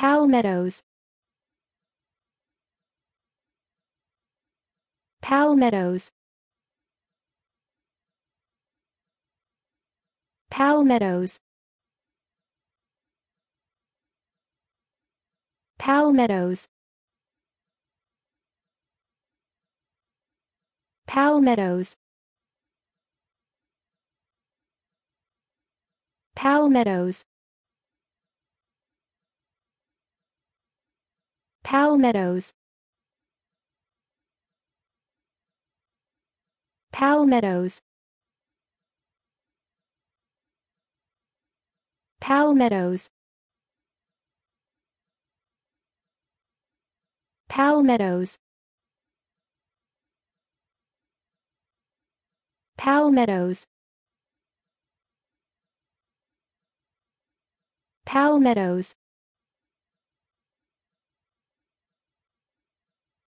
Palmettos Palmettos Palmettos Palmettos Palmettos Palmettos Palmettos Palmettos Palmettos Palmettos Palmettos Palmettos